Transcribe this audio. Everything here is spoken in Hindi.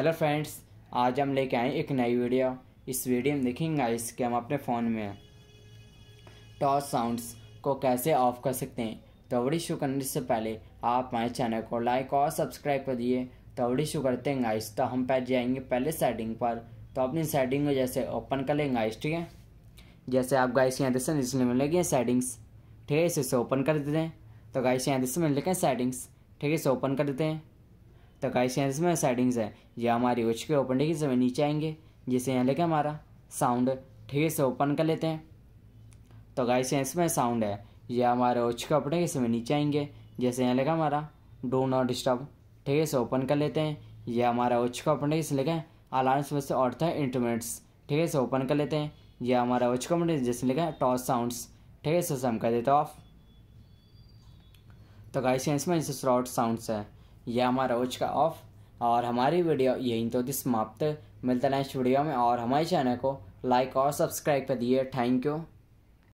हेलो फ्रेंड्स आज हम लेके आए एक नई वीडियो इस वीडियो में देखेंगे गाइस कि हम अपने फ़ोन में टॉर्च साउंड्स को कैसे ऑफ कर सकते हैं तो बड़ी शुरू करने से पहले आप हमारे चैनल को लाइक और सब्सक्राइब कर दिए तो बड़ी शुरू करते हैं गाइस तो हम पहले जाएंगे पहले सेटिंग पर तो अपनी सेटिंग को जैसे ओपन कर लेंगे गाइस ठीक है जैसे आप गाइस यहाँ इसलिए इसमें मिलेगी सेटिंग्स ठीक है इसे ओपन कर देते हैं तो गाइस यहाँ देखें मिल लेंगे सेटिंग्स ठीक है इसे ओपन कर देते हैं तो गाइस यहाँ इसमें सेटिंग्स है ये हमारी उच्च के ओपन ठीक है नीचे आएंगे जिसे यहाँ लेके हमारा साउंड ठीक है ओपन कर लेते हैं तो गाइस से इसमें साउंड है ये हमारे उच्च के ओपन इसमें नीचे आएंगे जैसे यहाँ लेगा हमारा डो नॉट डिस्टर्ब ठीक है से ओपन कर लेते हैं ये हमारा उच्च का ओपन ठीक है इसे लेके अलार्म्स में से और था इंटरमेंट्स ठीक है से ओपन कर लेते हैं ये हमारा उच्च कमेंट जैसे लिखा है टॉस साउंड्स ठीक है इसे हम कर देते ऑफ तो गाइस इसमें जैसे श्रॉट साउंड्स है यह हमारा रोज का ऑफ और हमारी वीडियो यहीं तो थी समाप्त मिलता नेक्स्ट वीडियो में और हमारे चैनल को लाइक और सब्सक्राइब कर दिए थैंक यू